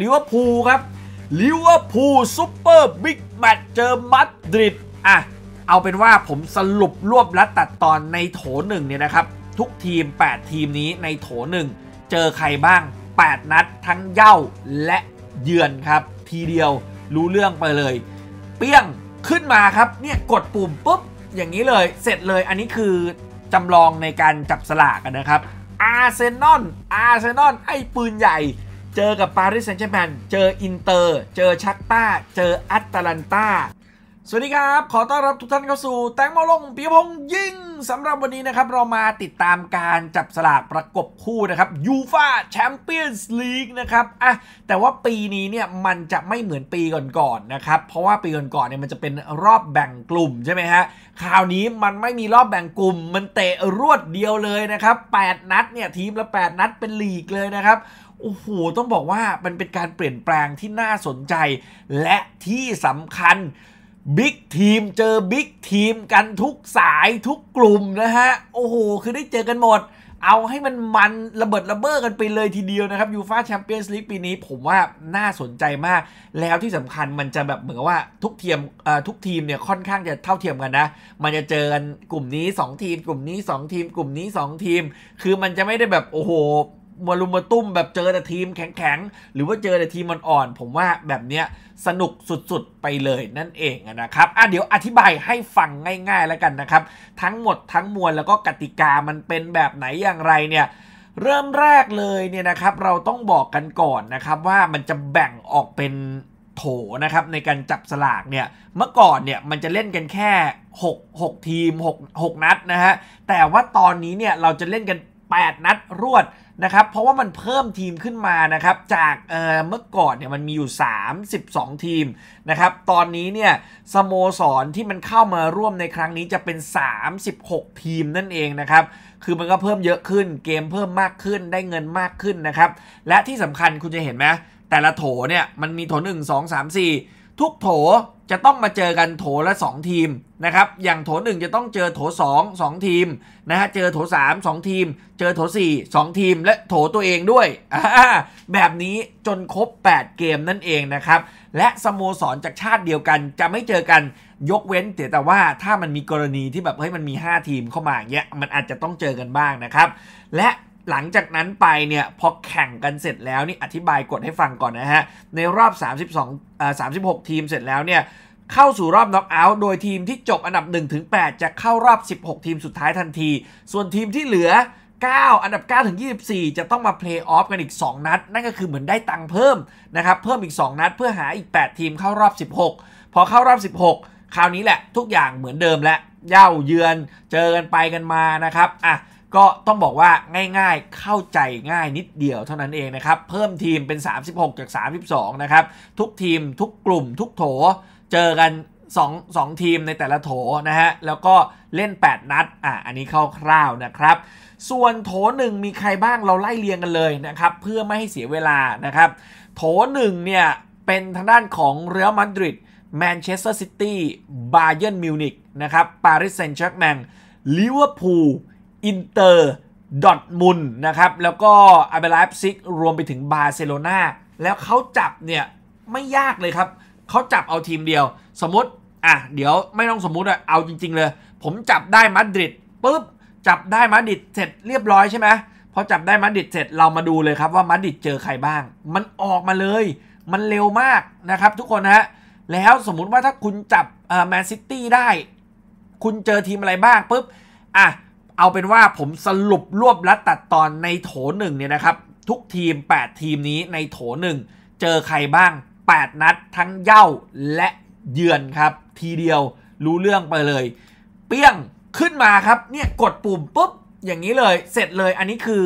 ลิเวอร์พูลครับลิเวอร์พูลซูเปอร์บิ๊กแมตช์เจอมาดริด อ่ะ เอาเป็นว่าผมสรุปรวบลัดตัดตอนในโถหนึ่งเนี่ยนะครับ ทุกทีม 8 ทีมนี้ในโถหนึ่งเจอใครบ้าง 8 นัดทั้งเย่าและเยือนครับ ทีเดียวรู้เรื่องไปเลย เปี้ยงขึ้นมาครับเนี่ยกดปุ่มปุ๊บ อย่างนี้เลยเสร็จเลยอันนี้คือจำลองในการจับสลากนะครับ อาร์เซนอลอาร์เซนอลไอ้ปืนใหญ่เจอกับปารีสแซงต์แชร์แมนเจออินเตอร์ เจอชักต้าเจออัตแลนตาสวัสดีครับ ขอต้อนรับทุกท่านเข้าสู่ แตงโมลงปยพงษ์ยิ่งสำหรับวันนี้นะครับเรามาติดตามการจับสลากประกบคู่นะครับยูฟาแชมเปี้ยนส์ลีกนะครับอ่ะแต่ว่าปีนี้เนี่ยมันจะไม่เหมือนปีก่อนๆนนะครับ เพราะว่าปีก่อนๆเนี่ยมันจะเป็นรอบแบ่งกลุ่มใช่ไหมฮะ คราวนี้มันไม่มีรอบแบ่งกลุ่มมันเตะรวดเดียวเลยนะครับ8นัดเนี่ยทีมละ8นัดเป็นลีกเลยนะครับโอ้โห ต้องบอกว่ามันเป็นการเปลี่ยนแปลงที่น่าสนใจ และที่สำคัญ บิ๊กทีม เจอบิ๊กทีมกันทุกสายทุกกลุ่มนะฮะ โอ้โห คือได้เจอกันหมด เอาให้มันมันระเบิด ระเบ้อกันไปเลยทีเดียวนะครับยูฟาแชมเปี้ยนส์ลีกปีนี้ผมว่าน่าสนใจมาก แล้วที่สำคัญมันจะแบบเหมือนว่าทุกทีมทุกทีมเนี่ยค่อนข้างจะเท่าเทียมกันนะ มันจะเจอกันกลุ่มนี้ 2 ทีม กลุ่มนี้2ทีมกลุ่มนี้2ทีมคือมันจะไม่ได้แบบโอ้โหมาลุมมาตุ้มแบบเจอแต่ทีมแข็งๆหรือว่าเจอแต่ทีมอ่อนๆผมว่าแบบเนี้ยสนุกสุดๆ ไปเลยนั่นเองนะครับอ่ะเดี๋ยวอธิบายให้ฟังง่ายๆแล้วกันนะครับทั้งหมดทั้งมวลแล้วก็กติกามันเป็นแบบไหนอย่างไรเนี่ยเริ่มแรกเลยเนี่ยนะครับเราต้องบอกกันก่อนนะครับว่ามันจะแบ่งออกเป็นโถนะครับในการจับสลากเนี่ยเมื่อก่อนเนี่ยมันจะเล่นกันแค่6 6ทีม6 6นัดนะฮะแต่ว่าตอนนี้เนี่ยเราจะเล่นกัน 8 นัดรวดนะครับ เพราะว่ามันเพิ่มทีมขึ้นมานะครับ จากเเมื่อก่อนเนี่ยมันมีอยู่ 32 ทีมนะครับ ตอนนี้เนี่ยสโมสรที่มันเข้ามาร่วมในครั้งนี้จะเป็น 36 ทีมนั่นเองนะครับ คือมันก็เพิ่มเยอะขึ้นเกมเพิ่มมากขึ้นได้เงินมากขึ้นนะครับ และที่สำคัญคุณจะเห็นไหม แต่ละโถเนี่ยมันมีโถ1 2 3 4 ทุกโถจะต้องมาเจอกันโถละ 2 ทีมนะครับอย่างโถ1จะต้องเจอโถ2 2 ทีมนะฮะเจอโถ3 2ทีมเจอโถ 4 2 ทีมและโถตัวเองด้วย แบบนี้จนครบ8เกมนั่นเองนะครับและสโมสรจากชาติเดียวกันจะไม่เจอกันยกเว้นแต่ว่าถ้ามันมีกรณีที่แบบเฮ้ยมันมี 5 ทีมเข้ามาเงี้ยมันอาจจะต้องเจอกันบ้างนะครับ และหลังจากนั้นไปเนี่ยพอแข่งกันเสร็จแล้วนี่อธิบายกฎให้ฟังก่อนนะฮะ ในรอบ32อ่า36ทีมเสร็จแล้วเนี่ยเข้าสู่รอบน็อกเอาท์โดยทีมที่จบอันดับ1ถึง8จะเข้ารอบ 16 ทีมสุดท้ายทันที ส่วนทีมที่เหลือ 9 อันดับ9ถึง24 จะต้องมาเพลย์ออฟกันอีก 2 นัด นั่นก็คือเหมือนได้ตังค์เพิ่มนะครับเพิ่มอีก 2 นัดเพื่อหาอีก 8 ทีมเข้ารอบ 16 พอเข้ารอบ 16 คราวนี้แหละทุกอย่างเหมือนเดิมและเย่าเยือนเจอกันไปกันมานะครับอ่ะก็ต้องบอกว่าง่ายๆเข้าใจง่ายนิดเดียวเท่านั้นเองนะครับ เพิ่มทีมเป็น 36จาก32 นะครับ ทุกทีมทุกกลุ่ม ทุกโถเจอกัน 2 2 ทีมในแต่ละโถนะฮะ แล้วก็เล่น 8 นัดอ่ะอันนี้คร่าวๆนะครับ ส่วนโถหนึ่งมีใครบ้างเราไล่เรียงกันเลยนะครับ เพื่อไม่ให้เสียเวลานะครับโถหนึ่งเนี่ย เป็นทางด้านของเรอัลมาดริดแมนเชสเตอร์ซิตี้บาเยิร์นมิวนิกนะครับปารีสแซงต์แชร์กแมงลิเวอร์พูลอินเตอร์ดอทมุนนะครับแล้วก็อาเบลไลฟซิกรวมไปถึงบาร์เซโลนาแล้วเขาจับเนี่ยไม่ยากเลยครับเขาจับเอาทีมเดียว สมมติอ่ะเดี๋ยวไม่ต้องสมมติอะเอาจริง ๆเลย ผมจับได้มาดริดปุ๊บจับได้มาดริดเสร็จเรียบร้อยใช่ไหมพอจับได้มาดริดเสร็จเรามาดูเลยครับว่ามาดริดเจอใครบ้างมันออกมาเลยมันเร็วมากนะครับทุกคนฮะแล้วสมมุติว่าถ้าคุณจับแมนซิตี้ได้ คุณเจอทีมอะไรบ้างปุ๊บอ่ะเอาเป็นว่าผมสรุปรวบและตัดตอนในโถหนึ่งเนี่ยนะครับทุกทีม 8 ทีมนี้ในโถหนึ่งเจอใครบ้าง 8 นัดทั้งเย่าและเยือนครับ ทีเดียวรู้เรื่องไปเลย เปี้ยงขึ้นมาครับเนี่ยกดปุ่มปุ๊บอย่างนี้เลยเสร็จเลยอันนี้คือ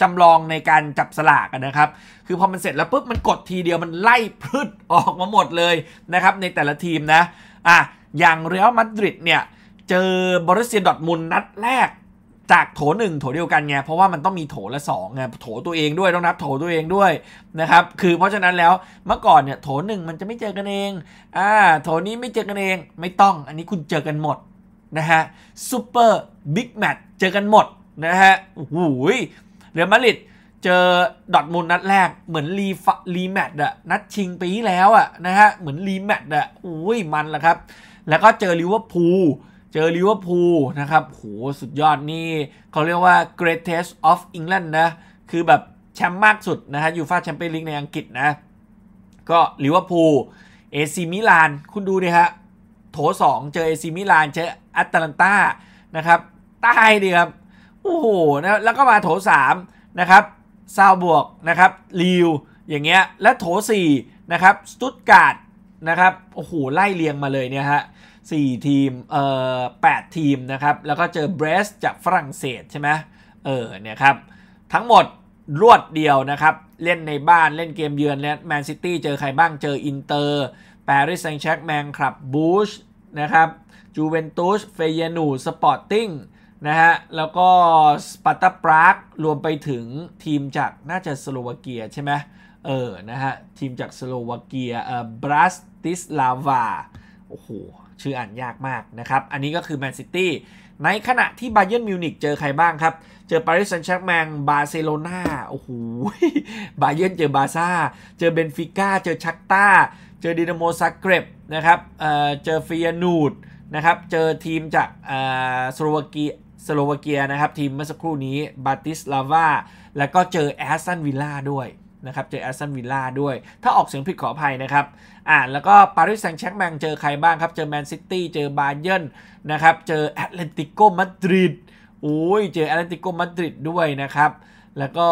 จำลองในการจับสลากนะครับ คือพอมันเสร็จแล้วปุ๊บมันกดทีเดียวมันไล่พืชออกมาหมดเลยนะครับในแต่ละทีมนะอ่ะอย่างเรอัลมาดริดเนี่ยเจอบริสเซียดอทมุลนัดแรกจากโถหนึ่งโถเดียวกันไงเพราะว่ามันต้องมีโถละสองไงโถตัวเองด้วยต้องนับโถตัวเองด้วยนะครับคือเพราะฉะนั้นแล้วเมื่อก่อนเนี่ยโถหนึ่งมันจะไม่เจอกันเองอ่าโถนี้ไม่เจอกันเองไม่ต้องอันนี้คุณเจอกันหมดนะฮะซูเปอร์บิ๊กแมตช์เจอกันหมดนะฮะโอ้หเรอมาริดเจอดอทมูลนัดแรกเหมือนรีฟรีแมตช์อะนัดชิงปีแล้วอะนะฮะเหมือนรีแมตช์อะอุ้ยมันแหละครับแล้วก็เจอลิเวอร์พูลเจอลิเวอร์พูลนะครับโหสุดยอดนี่ เขาเรียกว่า greatest of England นะ คือแบบแชมป์มากสุดนะฮะยูฟ่าแชมเปี้ยนลีกในอังกฤษนะ ก็ลิเวอร์พูล เอซีมิลาน คุณดูดิฮะ โถ2เจอเอซีมิลานเจอแอตแลนตานะครับ ใต้ดิครับโอ้โหนะแล้วก็มาโถ3นะครับซาวบวกนะครับลิวอย่างเงี้ย และโถ4นะครับ สตุตการ์ดนะครับ โอ้โห ไล่เรียงมาเลยเนี่ยฮะ4 ทีม เอ่อ8 ทีมนะครับ แล้วก็เจอเบรสจากฝรั่งเศสใช่ไหม เออ เนี่ยครับ ทั้งหมดรวดเดียวนะครับ เล่นในบ้าน เล่นเกมเยือนแลแมนซิตี้เจอใครบ้าง เจออินเตอร์ ปารีสแซงต์แชร์แมงครับ บูช นะครับจูเวนตุส เฟเยนูสปอร์ติ้ง นะฮะ แล้วก็สปาร์ตาปรากรวมไปถึงทีมจากน่าจะสโลวาเกียใช่ไหม เออ นะฮะ ทีมจากสโลวาเกีย เอ่อบรัสติสลาวา โอ้โหชื่ออ่านยากมากนะครับ อันนี้ก็คือแมนซิตี้ ในขณะที่บาเยิร์นมิวนิกเจอใครบ้างครับ เจอปารีส แซงต์ แช์มงบาร์เซโลนาโอ้โหบาเยิร์นเจอบาซ่า เจอเบนฟิก้า เจอชักต้าเจอดินาโมซากเกร็บนะครับเเจอฟียนูดนะครับ เจอทีมจากสโลวาเกียสโลวาเกียนะครับ ทีมเมื่อสักครู่นี้บาติสลาวา แล้วก็เจอแอสตันวิลล่าด้วยนะครับเจอแอสตันวิลล่าด้วย ถ้าออกเสียงผิดขออภัยนะครับ อ่าแล้วก็ ปารีสแซงต์แชงแมงเจอใครบ้างครับ เจอแมนซิตี้เจอบาเยร์นนะครับ เจอแอตเลติโกมาดริด โอ้ยเจอแอตเลติโกมาดริดด้วยนะครับ แล้วก็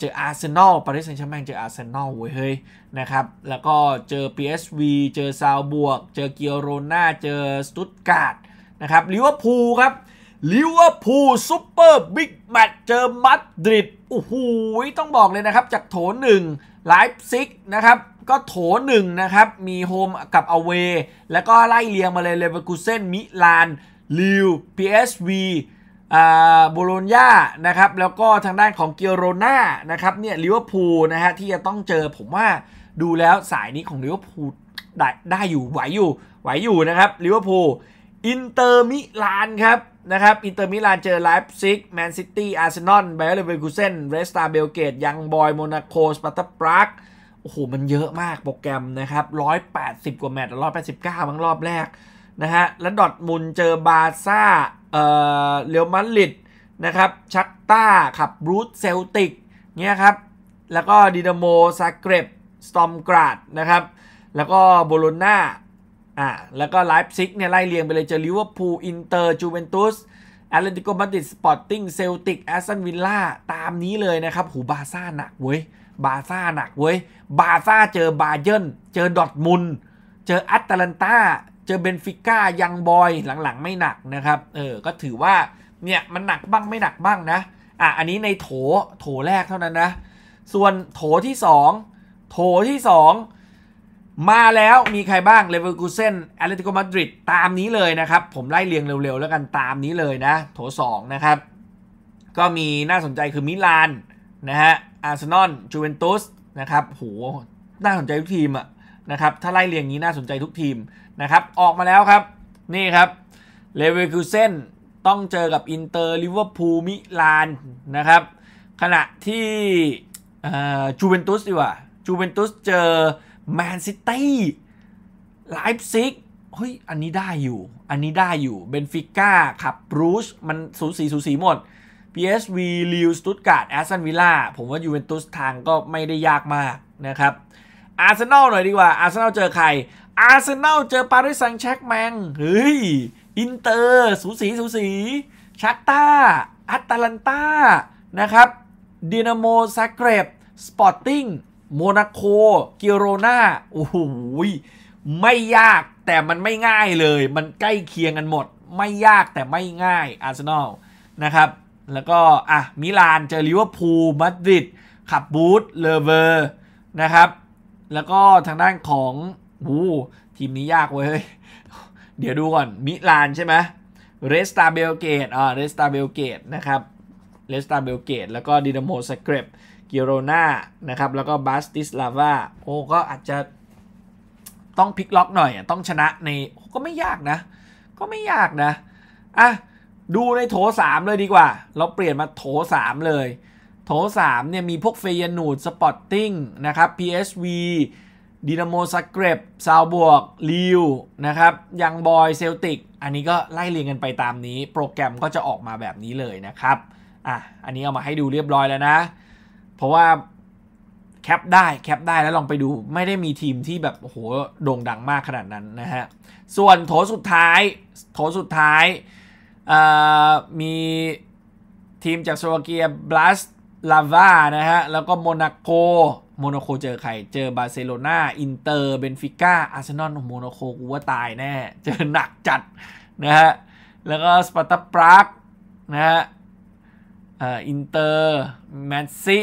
เจออาร์เซนอล ปารีสแซงต์แชงแมงเจออาร์เซนอลเว้ยเฮ้ยนะครับ แล้วก็เจอ PSV เจอซาวบวก เจอเกียโรนาเจอสตุตการ์ดนะครับลิเวอร์พูลครับลิเวอร์พูลซูเปอร์บิ๊กแมตช์เจอมาดริดโอ้โหต้องบอกเลยนะครับจากโถ1นึ่งไลฟ์ซิกนะครับ ก็โถ1นึงนะครับ มีโฮมกับอเวแล้วก็ไล่เลียงมาเลย เลเวอร์คูเซนมิลาน ลิวพีเอสวีโบโลญญานะครับ แล้วก็ทางด้านของเกียโรนานะครับเนี่ยลิเวอร์พูลนะฮะที่จะต้องเจอผมว่าดูแล้วสายนี้ของลิเวอร์พูลได้ได้อยู่ไหวอยู่ไหวอยู่นะครับลิเวอร์พูลอินเตอร์มิลานครับนะครับ อินเตอร์มิลาน เจอ ไลฟ์ซิกแมนซิตี้ อาร์เซนอลเบลเลเวอร์คูเซนเรสตาเบลเกต ยังบอย โมนาโคสปาร์ตาปรากโอ้โห มันเยอะมากโปรแกรม นะครับ180กว่าแมตช์ร้อยแปดสิบเก้ามั้งรอบแรกนะฮะ และดอทมุลเจอบาซ่าเอ่อเรอัลมาดริดนะครับ ชักต้า ขับบรูซเซลติกเนี่ยครับ แล้วก็ดินาโมซาเกร็บสตอมกราดนะครับ แล้วก็โบโลนาอ่ะแล้วก็ไลฟ์ซิกเนี่ยไล่เรียงไปเลยเจอลิเวอร์พูลอินเตอร์จูเวนตุสแอตเลติโกมาดริดสปอร์ติ้งเซลติกแอสตันวิลล่าตามนี้เลยนะครับ หูบาซ่าหนักเว้ยบาซ่าหนักเว้ยบาซ่าเจอบาเยิร์นเจอดอทมุนเจอแอตแลนตาเจอเบนฟิก้ายังบอยหลังๆไม่หนักนะครับเออ ก็ถือว่าเนี่ยมันหนักบ้างไม่หนักบ้างนะอ่ะอันนี้ในโถโถแรกเท่านั้นนะ ส่วนโถที่ 2 โถที่ 2มาแล้วมีใครบ้าง เลเวอร์กูเซนแอตเลติโก มาดริด ตามนี้เลยนะครับ ผมไล่เรียงเร็วๆแล้วกัน ตามนี้เลยนะ โถ2นะครับ ก็มีน่าสนใจคือมิลานนะฮะ อาร์เซนอลจูเวนตุสนะครับ โห น่าสนใจทุกทีมอะนะครับ ถ้าไล่เรียงนี้น่าสนใจทุกทีมนะครับ ออกมาแล้วครับ นี่ครับ เลเวอร์กูเซนต้องเจอกับอินเตอร์ลิเวอร์พูลมิลานนะครับ ขณะที่จูเวนตุสดีกว่าจูเวนตุสเจอแมนซิตี้ไลฟ์ซิกเฮ้ยอันนี้ได้อยู่ อันนี้ได้อยู่เบนฟิก้าขับบรูชมันสูสีสูสีหมด PSV ลิวสตุตการ์ดแอสตันวิลล่าผมว่ายูเวนตุสทางก็ไม่ได้ยากมากนะครับอาร์เซนอลหน่อยดีกว่าอาร์เซนอลเจอใครอาร์เซนอลเจอปารีสแซงต์แชกแมงเฮ้ยอินเตอร์สูสีสูสีชัตตาอัตแลนตานะครับดินาโมซากเกร็บสปอร์ติ้งโมนาโคเกียโรนาโอ้โหไม่ยากแต่มันไม่ง่ายเลย มันใกล้เคียงกันหมด ไม่ยากแต่ไม่ง่าย อาร์เซนอล นะครับ แล้วก็ อ่ะ มิลาน เจอลิเวอร์พูลมาดริดขับบูธเลเวอร์ นะครับ แล้วก็ทางด้านของบูทีมนี้ยากเว้ย เดี๋ยวดูก่อน มิลานใช่ไหมเรสตาเบลเกตอ่า เรสตาเบลเกตนะครับ เรสตาเบลเกตแล้วก็ดินาโมสเกรปกิโรนานะครับแล้วก็บาสติสลาวาโอ้ก็อาจจะต้องพลิกล็อกหน่อย ต้องชนะในก็ไม่ยากนะ ก็ไม่ยากนะอ่ะดูในโถสามเลยดีกว่า เราเปลี่ยนมาโถสามเลย โถสามเนี่ยมีพวกเฟยานูดสปอตติ้ง นะครับ PSV ดินาโมสกเกรบซาวบวกลิวนะครับยังบอย เซลติก อันนี้ก็ไล่เรียงกันไปตามนี้ โปรแกรมก็จะออกมาแบบนี้เลยนะครับอ่ะอันนี้เอามาให้ดูเรียบร้อยแล้วนะเพราะว่าแคปได้แคปได้แล้วลองไปดู ไม่ได้มีทีมที่แบบโหโด่งดังมากขนาดนั้นนะฮะส่วนโถสุดท้ายโถสุดท้ายมีทีมจากสโลวาเกียบลัสลาวานะฮะแล้วก็โมนาโกโมนาโกเจอใคร เจอบาร์เซโลนาอินเตอร์เบนฟิก้าอาร์เซนอลโมนาโกกูว่าตายแน่เจอหนักจัดนะฮะแล้วก็สปาร์ตาปรากนะฮะอินเตอร์แมนซิ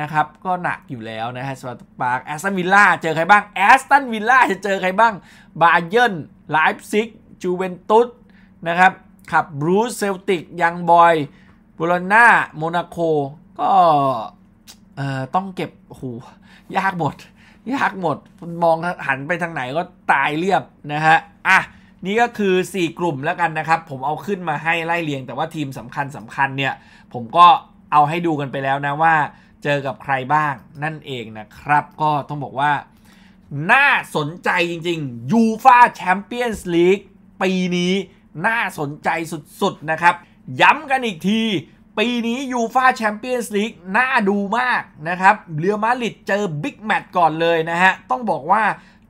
นะครับก็หนักอยู่แล้วนะฮะสวัสปาร์กแอสตันวิลล่าเจอใครบ้างแอสตันวิลล่า จะเจอใครบ้าง บาเยิร์นไลฟ์ซิกจูเวนตุสนะครับขับ บรูซเซลติก ยังบอยบูลน่าโมนาโคก็เออ่ต้องเก็บหูยากหมด ยากหมด มองหันไปทางไหนก็ตายเรียบนะฮะ อ่ะ นี่ก็คือ 4 กลุ่มแล้วกันนะครับ ผมเอาขึ้นมาให้ไล่เรียงแต่ว่าทีมสำคัญสำคัญเนี่ยผมก็เอาให้ดูกันไปแล้วนะว่าเจอกับใครบ้าง นั่นเองนะครับก็ต้องบอกว่าน่าสนใจจริงๆยูฟาแชมเปี้ยนส์ลีกปีนี้น่าสนใจสุด ๆ นะครับ ย้ำกันอีกที ปีนี้ยูฟาแชมเปี้ยนส์ลีกน่าดูมากนะครับ เรือมาลิดเจอบิ๊กแมตช์ก่อนเลยนะฮะต้องบอกว่า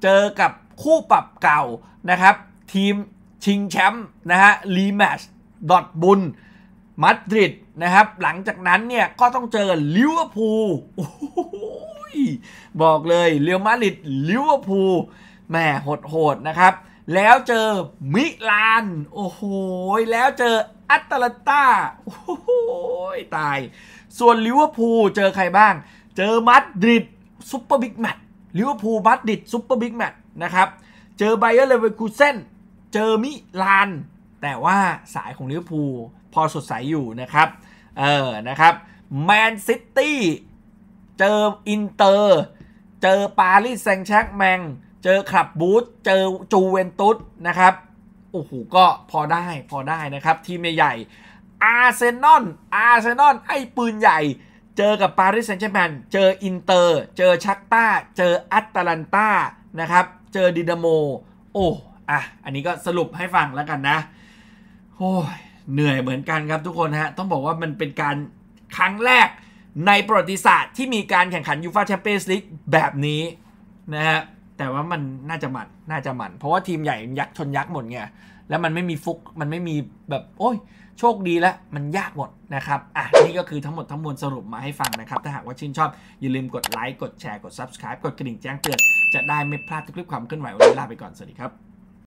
เจอกับคู่ปรับเก่านะครับทีมชิงแชมป์นะฮะรีแมชดอทบุนมาดริดนะครับ หลังจากนั้นเนี่ยก็ต้องเจอลิเวอร์พูลบอกเลย เรียวมาดริดลิเวอร์พูลแหมโหดๆนะครับ แล้วเจอมิลาน โอ้โหแล้วเจออัตลต้าโอ้โหตาย ส่วนลิเวอร์พูลเจอใครบ้าง เจอมาดริดซุปเปอร์บิ๊กแมตช์ลิเวอร์พูลมาดริดซุปเปอร์บิ๊กแมตช์นะครับ เจอไบเออร์เลเวอร์คูเซนเจอมิลาน แต่ว่าสายของลิเวอร์พูลพอสดใสอยู่นะครับเออนะครับแมนซิตี้เจออินเตอร์เจอปารีสแซงต์แชกแมงเจอคลับบูธเจอจูเวนตุสนะครับโอ้โหก็พอได้พอได้นะครับทีมใหญ่อาร์เซนอลอาร์เซนอลไอ้ปืนใหญ่ เจอกับปารีสแซงต์แชรแมนเจออินเตอร์เจอชักต้าเจออัตแลนตานะครับเจอดิดาโมโอ้อ่ะอันนี้ก็สรุปให้ฟังแล้วกันนะโอ้ยเหนื่อยเหมือนกันครับทุกคนฮะ ต้องบอกว่ามันเป็นการครั้งแรกในประวัติศาสตร์ที่มีการแข่งขันยูฟาแชมเปี้ยนส์ลีกแบบนี้ นะฮะ แต่ว่ามันน่าจะหมัน น่าจะหมัน เพราะว่าทีมใหญ่ยักษ์ชนยักษ์หมดไงแล้วมันไม่มีฟุก มันไม่มีแบบโอ้ย โชคดีแล้วมันยากหมดนะครับ อ่ะ นี่ก็คือทั้งหมดทั้งมวลสรุปมาให้ฟังนะครับถ้าหากว่าชื่นชอบอย่าลืมกดไลค์กดแชร์กด subscribe กดกระดิ่งแจ้งเตือนจะได้ไม่พลาดทุกคลิปความเคลื่อนไหววันนี้ลาไปก่อนสวัสดีครับ